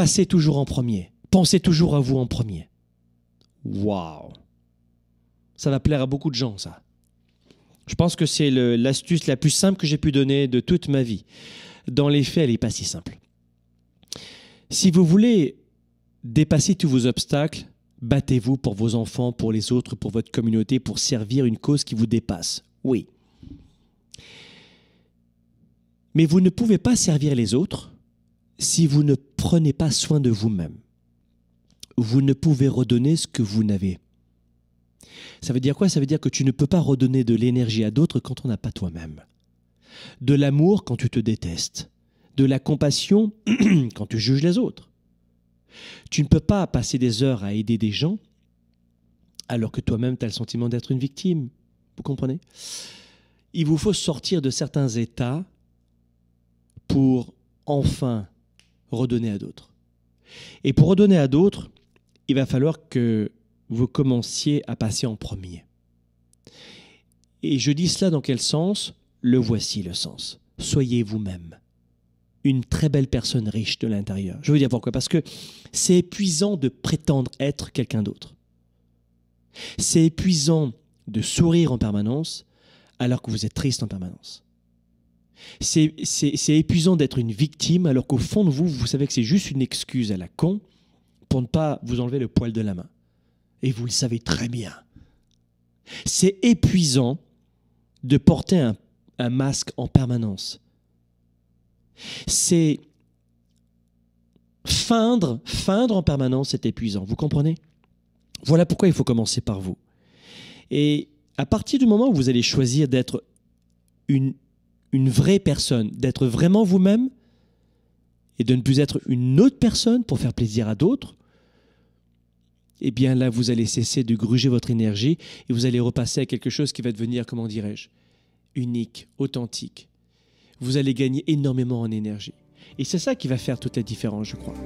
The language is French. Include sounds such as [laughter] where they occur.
Passez toujours en premier. Pensez toujours à vous en premier. Waouh Ça va plaire à beaucoup de gens, ça. Je pense que c'est l'astuce la plus simple que j'ai pu donner de toute ma vie. Dans les faits, elle n'est pas si simple. Si vous voulez dépasser tous vos obstacles, battez-vous pour vos enfants, pour les autres, pour votre communauté, pour servir une cause qui vous dépasse. Oui. Mais vous ne pouvez pas servir les autres si vous ne prenez pas soin de vous-même, vous ne pouvez redonner ce que vous n'avez. Ça veut dire quoi Ça veut dire que tu ne peux pas redonner de l'énergie à d'autres quand on n'a pas toi-même. De l'amour quand tu te détestes. De la compassion [clears throat] quand tu juges les autres. Tu ne peux pas passer des heures à aider des gens alors que toi-même tu as le sentiment d'être une victime. Vous comprenez Il vous faut sortir de certains états pour enfin redonner à d'autres. Et pour redonner à d'autres, il va falloir que vous commenciez à passer en premier. Et je dis cela dans quel sens Le voici le sens. Soyez vous-même une très belle personne riche de l'intérieur. Je veux dire pourquoi Parce que c'est épuisant de prétendre être quelqu'un d'autre. C'est épuisant de sourire en permanence alors que vous êtes triste en permanence. C'est épuisant d'être une victime alors qu'au fond de vous, vous savez que c'est juste une excuse à la con pour ne pas vous enlever le poil de la main. Et vous le savez très bien. C'est épuisant de porter un, masque en permanence. C'est feindre, feindre en permanence, c'est épuisant. Vous comprenez Voilà pourquoi il faut commencer par vous. Et à partir du moment où vous allez choisir d'être une une vraie personne, d'être vraiment vous-même et de ne plus être une autre personne pour faire plaisir à d'autres, Et eh bien là, vous allez cesser de gruger votre énergie et vous allez repasser à quelque chose qui va devenir, comment dirais-je, unique, authentique. Vous allez gagner énormément en énergie. Et c'est ça qui va faire toute la différence, je crois.